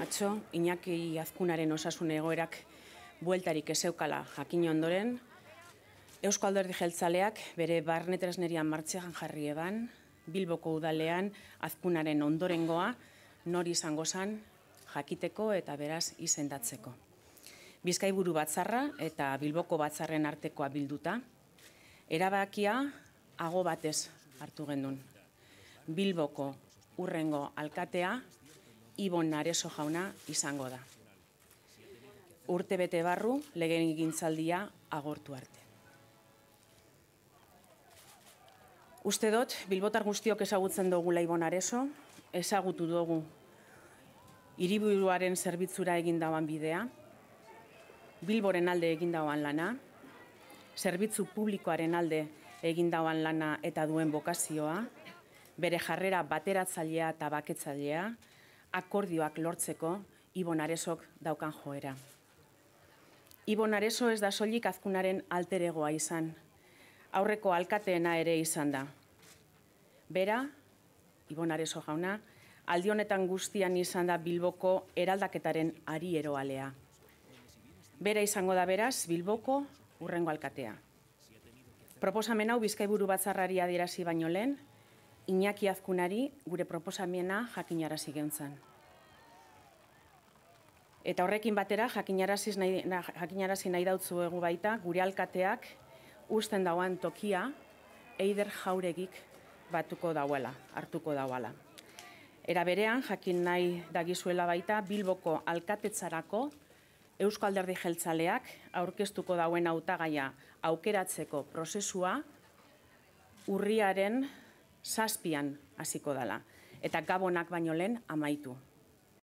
Atzo, Iñaki Azkunaren osasun egoerak bueltarik ezeukala jakin ondoren, Eusko Alderdi Jeltzaleak bere barnetresnerian martxean jarri eban, Bilboko udalean Azkunaren ondorengoa nori izango zan jakiteko eta beraz izendatzeko. Bizkaiburu batzarra eta Bilboko batzarren artekoa bilduta, erabakia ago batez hartu gendun. Bilboko urrengo alkatea Ibon Nareso jauna izango da. Urte bete barru, legen egintzaldia agortu arte. Uste dut, Bilbotar guztiok ezagutzen dugu Ibon Areso, ezagutu dugu iriburuaren zerbitzura egin bidea, Bilboren alde egin dauan lana, zerbitzu publikoaren alde egin dauan lana eta duen bokazioa, bere jarrera bateratzailea eta baketzailea, akordioak lortzeko Ibon Aresok daukan joera. Ibon Areso ez da solik azkunaren alteregoa izan, aurreko alkateena ere izan da. Bera, Ibon Areso jauna, aldionetan guztian izan da Bilboko eraldaketaren ari eroalea. Bera izango da beraz, Bilboko urrengo alkatea. Proposamen hau bizkaiburu batzarrari adierazi baino lehen, Iñaki Azkunari gure proposamena jakinarazi gentzen. Eta horrekin batera, nahi, jakinarazi nahi dautzu egu baita, gure alkateak usten dauan tokia, eider jauregik batuko dauela, hartuko dauela. Era berean, jakin nahi dagizuela baita, Bilboko alkatetzarako Eusko Alderdi Jeltzaleak aurkeztuko dauen hautagaia aukeratzeko prozesua urriaren zazpian hasiko dela. Eta gabonak baino lehen amaitu.